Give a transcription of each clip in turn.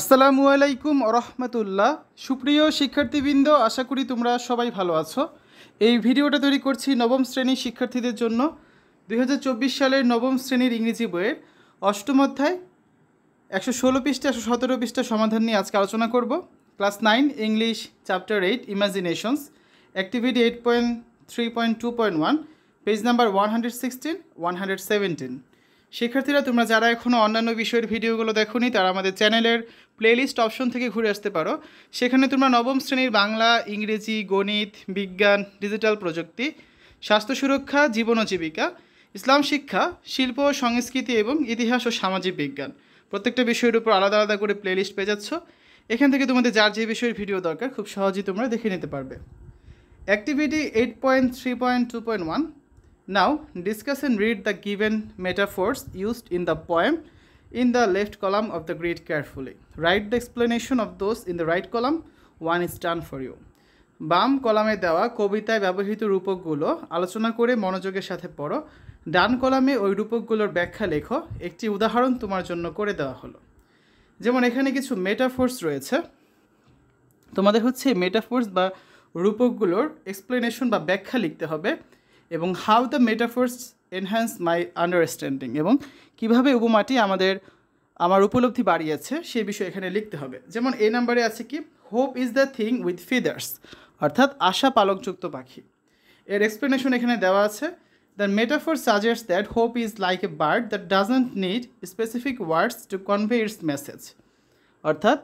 আসসালামু আলাইকুম রহমতুল্লাহ সুপ্রিয় শিক্ষার্থীবৃন্দ আশা করি তোমরা সবাই ভালো আছো এই ভিডিওটা তৈরি করছি নবম শ্রেণীর শিক্ষার্থীদের জন্য দুই সালের নবম শ্রেণীর ইংরেজি বইয়ের অষ্টম অধ্যায় একশো ষোলো পৃষ্ঠা একশো সতেরো পৃষ্ঠা সমাধান নিয়ে আজকে আলোচনা করব class nine English chapter eight imaginations activity eight point three point two point one page number one hundred sixteen one hundred seventeen শিক্ষার্থীরা তোমরা যারা এখনও অন্যান্য বিষয়ের ভিডিওগুলো দেখোনি তারা আমাদের চ্যানেলের প্লেলিস্ট অপশন থেকে ঘুরে আসতে পারো সেখানে তোমরা নবম শ্রেণীর বাংলা ইংরেজি গণিত বিজ্ঞান ডিজিটাল প্রযুক্তি স্বাস্থ্য সুরক্ষা জীবন ও জীবিকা ইসলাম শিক্ষা শিল্প সংস্কৃতি এবং ইতিহাস ও সামাজিক বিজ্ঞান প্রত্যেকটা বিষয়ের উপর আলাদা আলাদা করে প্লেলিস্ট পেয়ে যাচ্ছ এখান থেকে তোমাদের যার যে বিষয়ের ভিডিও দরকার খুব সহজেই তোমরা দেখে নিতে পারবে activity eight point three point two point one Now discuss and read the given metaphors used in the poem in the left column of the grid carefully. Write the explanation of those in the right column. One is done for you. বাম কলামে দেওয়া কবিতায় ব্যবহৃত রূপকগুলো আলোচনা করে মনোযোগের সাথে পড়ো ডান কলামে ওই রূপকগুলোর ব্যাখ্যা লেখো একটি উদাহরণ তোমার জন্য করে দেওয়া হলো যেমন এখানে কিছু মেটাফোর্স রয়েছে তোমাদের হচ্ছে মেটাফোর্স বা রূপকগুলোর এক্সপ্লেনেশন বা ব্যাখ্যা লিখতে হবে এবং how the metaphors enhance my understanding এবং কিভাবে উপমাটি আমাদের আমার উপলব্ধি বাড়িয়েছে সে বিষয়ে এখানে লিখতে হবে যেমন এই নাম্বারে আছে কি hope is the thing with feathers অর্থাৎ আশা পালকযুক্ত পাখি এর এক্সপ্লেনেশন এখানে দেওয়া আছে the metaphor suggest that hope is like a bird that doesn't need specific words to convey its message অর্থাৎ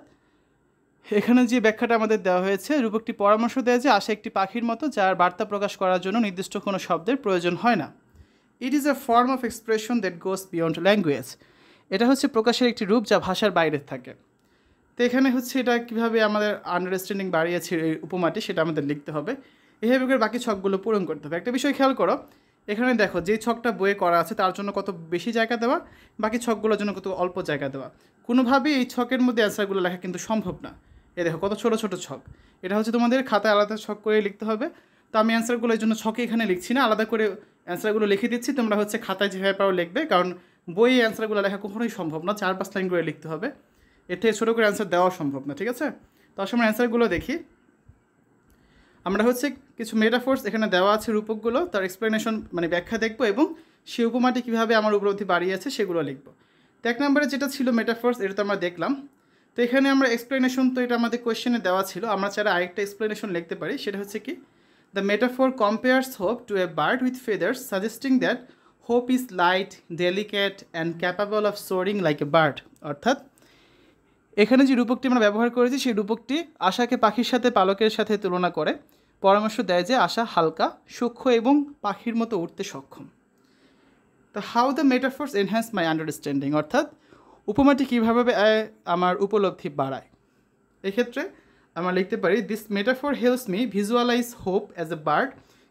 এখানে যে ব্যাখ্যাটা আমাদের দেওয়া হয়েছে রূপকটি পরামর্শ দেয় যে আশা একটি পাখির মতো যার বার্তা প্রকাশ করার জন্য নির্দিষ্ট কোনো শব্দের প্রয়োজন হয় না it is a form of expression that goes beyond language এটা হচ্ছে প্রকাশের একটি রূপ যা ভাষার বাইরে থাকে তো এখানে হচ্ছে এটা কিভাবে আমাদের আন্ডারস্ট্যান্ডিং বাড়িয়েছে এই উপমাটি সেটা আমাদের লিখতে হবে এভাবে বাকি ছকগুলো পূরণ করতে হবে একটা বিষয় খেয়াল করো এখানে দেখো যে ছকটা বইয়ে করা আছে তার জন্য কত বেশি জায়গা দেওয়া বাকি ছকগুলোর জন্য কত অল্প জায়গা দেওয়া কোনোভাবেই এই ছকের মধ্যে অ্যান্সারগুলো লেখা কিন্তু সম্ভব না এ দেখো কত ছোট ছোট ছক এটা হচ্ছে তোমাদের খাতায় আলাদা ছক করে লিখতে হবে তো আমি অ্যান্সারগুলো এই জন্য ছকে এখানে লিখছি না আলাদা করে অ্যান্সারগুলো লিখে দিচ্ছি তোমরা হচ্ছে খাতায় যেভাবে পাও লিখবে কারণ বইয়ে অ্যান্সারগুলো লেখা কখনোই সম্ভব না চার পাঁচ লাইন করে লিখতে হবে এর থেকে ছোটো করে অ্যান্সার দেওয়া সম্ভব না ঠিক আছে তো আসলে আমরা অ্যান্সারগুলো দেখি আমরা হচ্ছে কিছু মেটাফোর্স এখানে দেওয়া আছে রূপকগুলো তার এক্সপ্লেনেশন মানে ব্যাখ্যা দেখবো এবং সেই উপমাটি কীভাবে আমার উপলব্ধি বাড়িয়ে আছে সেগুলো লিখবো তো এক নম্বরে যেটা ছিল মেটাফোর্স এটা তো আমরা দেখলাম এখানে আমরা এক্সপ্লেনেশন তো এটা আমাদের কোয়েশ্চেনে দেওয়া ছিল আমরা ছাড়া আরেকটা এক্সপ্লেনেশন লিখতে পারি সেটা হচ্ছে কি the metaphor compares hope to a bird with feathers suggesting that hope is light delicate and capable of soaring like a bird অর্থাৎ এখানে যে রূপকটি আমরা ব্যবহার করেছি সেই রূপকটি আশাকে পাখির সাথে পালকের সাথে তুলনা করে পরামর্শ দেয় যে আশা হালকা সূক্ষ্ম এবং পাখির মতো উঠতে সক্ষম তো how the metaphors enhance my understanding অর্থাৎ উপমাটি কীভাবে আমার উপলব্ধি বাড়ায় এক্ষেত্রে আমরা লিখতে পারি this metaphor helps me visualize hope as a bird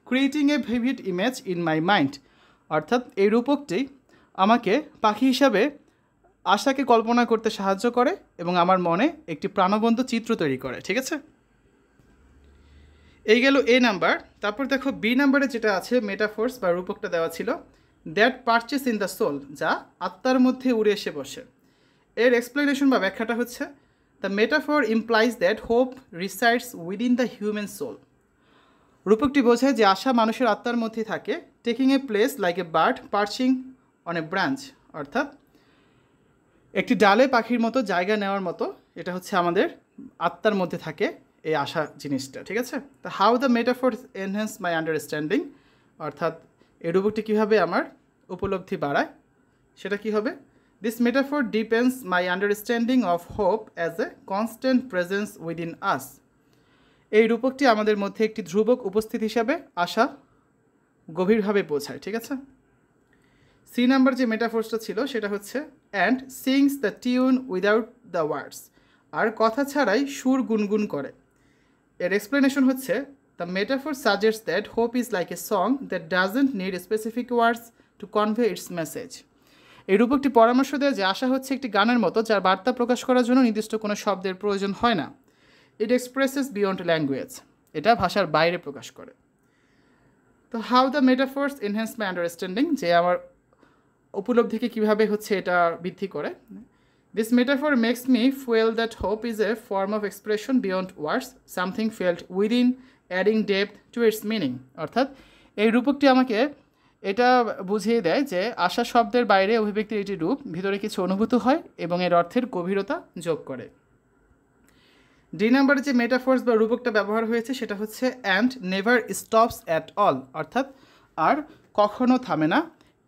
creating a vivid image in my mind অর্থাৎ এই রূপকটি আমাকে পাখি হিসাবে আশাকে কল্পনা করতে সাহায্য করে এবং আমার মনে একটি প্রাণবন্ত চিত্র তৈরি করে ঠিক আছে এই গেল এ নাম্বার তারপর দেখো বি নাম্বারে যেটা আছে মেটাফোর্স বা রূপকটা দেওয়া ছিল that perches in the soul যা আত্মার মধ্যে উড়ে এসে বসে এর এক্সপ্লেনেশন বা ব্যাখ্যাটা হচ্ছে the metaphor implies that hope resides within the human soul রূপকটি বোঝায় যে আশা মানুষের আত্মার মধ্যে থাকে taking a place like a bird perching on a branch অর্থাৎ একটি ডালে পাখির মতো জায়গা নেওয়ার মতো এটা হচ্ছে আমাদের আত্মার মধ্যে থাকে এই আশা জিনিসটা ঠিক আছে তা how the metaphor enhance my understanding অর্থাৎ এই রূপকটি কীভাবে আমার উপলব্ধি বাড়ায় সেটা কি হবে This metaphor deepens my understanding of hope as a constant presence within us. এই রূপকটি আমাদের মধ্যে একটি ধ্রুবক উপস্থিত হিসাবে আশা গভীরভাবে বোঝায় ঠিক আছে সি নাম্বার যে মেটাফোর্সটা ছিল সেটা হচ্ছে and sings the tune without the words আর কথা ছাড়াই সুর গুনগুন করে এর এক্সপ্লেনেশন হচ্ছে the metaphor suggest that hope is like a song that doesn't need specific words to convey its message এরূপ একটি পরামর্শ দেয় যে আশা হচ্ছে একটি গানের মতো যার বার্তা প্রকাশ করার জন্য নির্দিষ্ট কোনো শব্দের প্রয়োজন হয় না ইট এক্সপ্রেসেস বিয়ন্ড ল্যাঙ্গুয়েজ এটা ভাষার বাইরে প্রকাশ করে তো how the metaphors enhance my understanding যে আমার উপলব্ধিকে কীভাবে হচ্ছে এটা বৃদ্ধি করে this metaphor makes me feel that hope is a form of expression beyond words, something felt within adding depth to its meaning অর্থাৎ এই রূপকটি আমাকে এটা বুঝিয়ে দেয় যে আশা শব্দের বাইরে অভিব্যক্তির একটি রূপ ভিতরে কিছু অনুভূত হয় এবং এর অর্থের গভীরতা যোগ করে ডি নাম্বারে যে মেটাফোর্স বা রূপকটা ব্যবহার হয়েছে সেটা হচ্ছে and never stops at all অর্থাৎ আর কখনো থামে না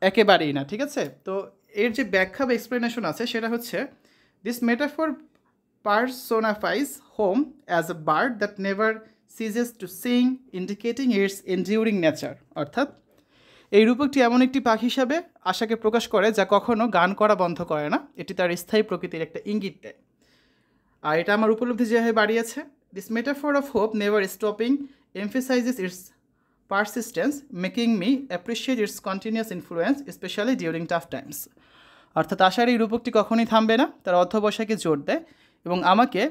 একেবারেই না ঠিক আছে তো এর যে ব্যাখ্যা বা এক্সপ্লেনেশন আছে সেটা হচ্ছে this metaphor personifies hope as a bird that never ceases to sing indicating its enduring nature অর্থাৎ এই রূপকটি এমন একটি পাখি হিসাবে আশাকে প্রকাশ করে যা কখনও গান করা বন্ধ করে না এটি তার স্থায়ী প্রকৃতির একটা ইঙ্গিত দেয় আর এটা আমার উপলব্ধি যেভাবে বাড়িয়েছে this metaphor of hope never stopping emphasizes its persistence making me appreciate its continuous influence especially during tough times অর্থাৎ আশার এই রূপকটি কখনই থামবে না তার অধ্যবসায়কে জোর দেয় এবং আমাকে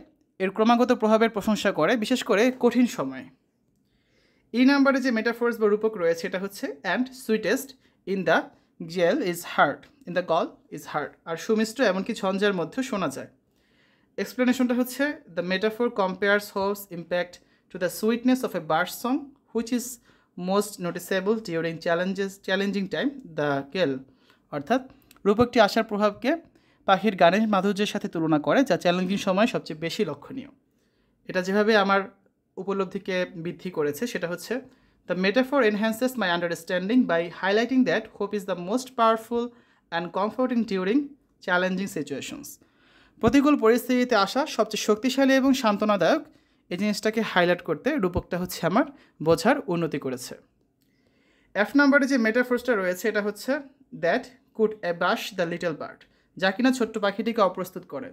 এর ক্রমাগত প্রভাবের প্রশংসা করে বিশেষ করে কঠিন সময় ই নাম্বারে যে মেটাফোর্স বা রূপক রয়েছে এটা হচ্ছে and sweetest in the gale is heard in the gale is heard আর সুমিষ্ট এমনকি ঝঞ্ঝার মধ্যেও শোনা যায় এক্সপ্লেনেশনটা হচ্ছে the metaphor compares hope's impact to the sweetness of a bird's song which is most noticeable during challenges challenging time the gale অর্থাৎ রূপকটি আসার প্রভাবকে পাখির গানের মাধুর্যের সাথে তুলনা করে যা চ্যালেঞ্জিং সময় সবচেয়ে বেশি লক্ষণীয় এটা যেভাবে আমার উপলব্ধিকে বৃদ্ধি করেছে সেটা হচ্ছে the metaphor enhances my understanding by highlighting that hope is the most powerful and comforting during challenging situations প্রতিকূল পরিস্থিতিতে আসা সবচেয়ে শক্তিশালী এবং সান্ত্বনাদায়ক এই জিনিসটাকে হাইলাইট করতে রূপকটা হচ্ছে আমার বোঝার উন্নতি করেছে এফ নাম্বারে যে মেটাফোর্সটা রয়েছে এটা হচ্ছে that could abash the little bird যা কিনা ছোট্ট পাখিটিকে অপ্রস্তুত করে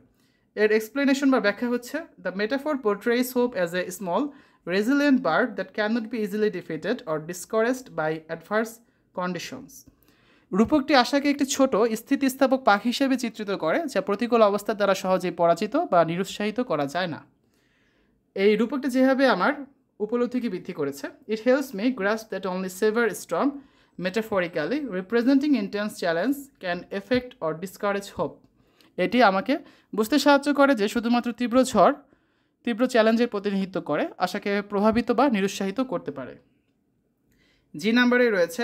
এর এক্সপ্লেনেশন বা ব্যাখ্যা হচ্ছে the metaphor portrays hope as a small resilient bird that can not be easily defeated or discouraged by adverse conditions রূপকটি আশাকে একটি ছোট স্থিতিস্থাপক পাখি হিসেবে চিত্রিত করে যা প্রতিকূল অবস্থার দ্বারা সহজেই পরাজিত বা নিরুৎসাহিত করা যায় না এই রূপকটি যেভাবে আমার উপলব্ধিকে বৃদ্ধি করেছে it helps me grasp that only severe storm metaphorically representing intense challenge can affect or discourage hope এটি আমাকে বুঝতে সাহায্য করে যে শুধুমাত্র তীব্র ঝড় তীব্র চ্যালেঞ্জের প্রতিনিধিত্ব করে আশাকে প্রভাবিত বা নিরুৎসাহিত করতে পারে জি নাম্বারে রয়েছে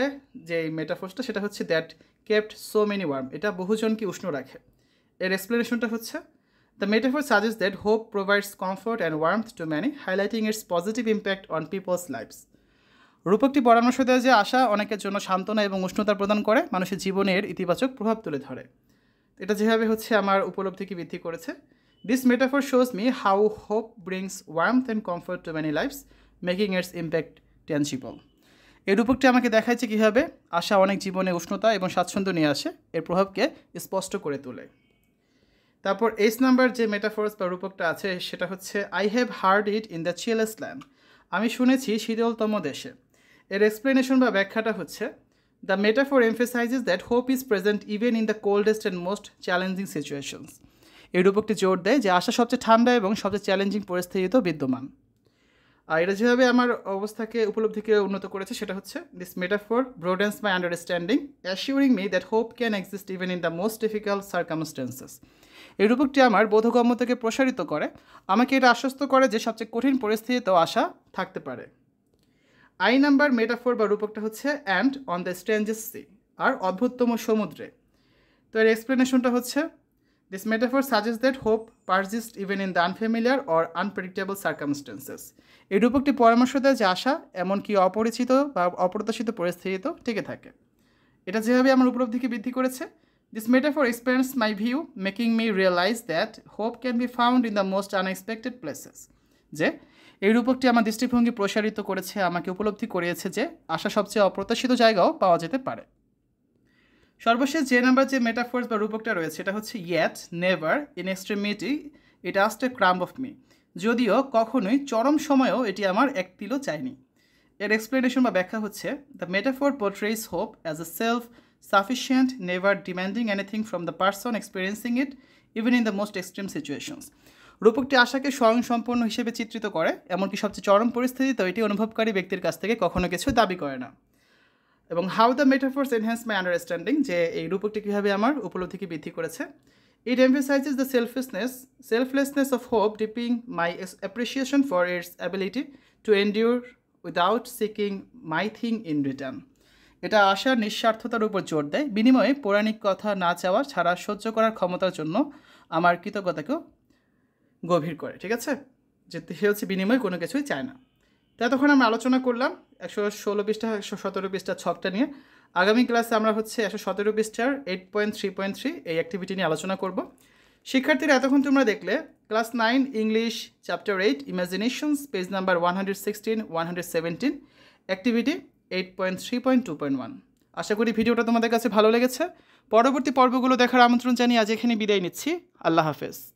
যে মেটাফোসটা সেটা হচ্ছে that kept so many warm এটা বহুজনকে উষ্ণ রাখে এর এক্সপ্লেনেশনটা হচ্ছে the metaphor suggest that hope provides comfort and warmth to many highlighting its positive impact on people's lives রূপকটি পরামর্শ দেয় যে আশা অনেকের জন্য সান্ত্বনা এবং উষ্ণতা প্রদান করে মানুষের জীবনের ইতিবাচক প্রভাব তুলে ধরে এটা যেভাবে হচ্ছে আমার উপলব্ধিকে বৃদ্ধি করেছে this metaphor shows me how hope brings warmth and comfort to many lives making its impact tangible এই রূপকটি আমাকে দেখাচ্ছে কীভাবে আশা অনেক জীবনে উষ্ণতা এবং স্বাচ্ছন্দ্য নিয়ে আসে এর প্রভাবকে স্পষ্ট করে তোলে তারপর এইস নাম্বার যে মেটাফোর্স বা রূপকটা আছে সেটা হচ্ছে I have heard it in the chillest land আমি শুনেছি শীতলতম দেশে এর এক্সপ্লেনেশন বা ব্যাখ্যাটা হচ্ছে The metaphor emphasizes that hope is present even in the coldest and most challenging situations. এই রূপকটি জোর দেয় যে আশা সবচেয়ে ঠান্ডা এবং সবচেয়ে চ্যালেঞ্জিং পরিস্থিতিতেও বিদ্যমান আর এটা যেভাবে আমার অবস্থাকে উপলব্ধিকে উন্নত করেছে সেটা হচ্ছে this metaphor broadens my understanding assuring me that hope can exist even in the most difficult circumstances এই রূপকটি আমার বোধগম্যতাকে প্রসারিত করে আমাকে এটা আশ্বস্ত করে যে সবচেয়ে কঠিন পরিস্থিতিতেও আশা থাকতে পারে আই নাম্বার মেটাফোর বা রূপকটা হচ্ছে and on the strangest sea আর অদ্ভুততম সমুদ্রে তো এর এক্সপ্লেনেশনটা হচ্ছে this metaphor suggest that hope persist even in the unfamiliar or unpredictable circumstances এই রূপকটি পরামর্শ দেয় যে আশা এমনকি অপরিচিত বা অপ্রত্যাশিত পরিস্থিতিতেও টিকে থাকে এটা যেভাবে আমার উপলব্ধিকে বৃদ্ধি করেছে this metaphor experience my view making me realize that hope can be found in the most unexpected places যে এই রূপকটি আমার দৃষ্টিভঙ্গি প্রসারিত করেছে আমাকে উপলব্ধি করিয়েছে যে আশা সবচেয়ে অপ্রত্যাশিত জায়গাও পাওয়া যেতে পারে সর্বশেষ যে নাম্বার যে মেটাফোর্স বা রূপকটা রয়েছে এটা হচ্ছে yet never in extremity it asked a crumb of me যদিও কখনোই চরম সময়েও এটি আমার এক তিলও চায়নি এর এক্সপ্লেনেশন বা ব্যাখ্যা হচ্ছে the metaphor portrays hope as a self sufficient never demanding anything from the person experiencing it even in the most extreme situations রূপকটি আশাকে স্বয়ংসম্পন্ন হিসেবে চিত্রিত করে এমনকি সবচেয়ে চরম পরিস্থিতিতেও এটি অনুভবকারী ব্যক্তির কাছ থেকে কখনো কিছু দাবি করে না এবং how the metaphors enhance my understanding যে এই রূপকটি কীভাবে আমার উপলব্ধিকে বৃদ্ধি করেছে it emphasizes the selflessness selflessness of hope deepening my appreciation for its ability to endure without seeking my thing in return এটা আশার নিঃস্বার্থতার উপর জোর দেয় বিনিময়ে পৌরাণিক কথা না চাওয়া ছাড়া সহ্য করার ক্ষমতার জন্য আমার কৃতজ্ঞতাকেও গভীর করে ঠিক আছে যে সে হচ্ছে বিনিময় কোনো কিছুই চায় না তো এতক্ষণ আমরা আলোচনা করলাম একশো ষোলো বিশটা একশো সতেরো বিশটা ছকটা নিয়ে আগামী ক্লাসে আমরা হচ্ছে একশো সতেরো বিশটার eight point three point three এই অ্যাক্টিভিটি নিয়ে আলোচনা করব শিক্ষার্থীরা এতক্ষণ তোমরা দেখলে class nine English chapter eight imaginations page number one hundred sixteen one hundred seventeen activity eight point three point two point one আশা করি ভিডিওটা তোমাদের কাছে ভালো লেগেছে পরবর্তী পর্বগুলো দেখার আমন্ত্রণ জানিয়ে আজ এখানে বিদায় নিচ্ছি আল্লাহ হাফেজ